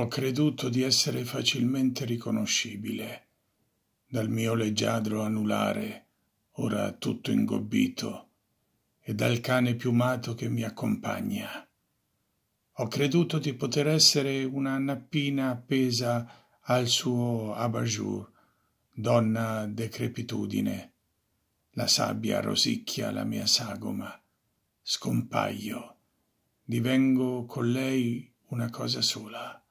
Ho creduto di essere facilmente riconoscibile dal mio leggiadro anulare, ora tutto ingobbito, e dal cane piumato che mi accompagna. Ho creduto di poter essere una nappina appesa al suo abajur, donna decrepitudine. La sabbia rosicchia la mia sagoma. Scompaio. Divengo con lei una cosa sola.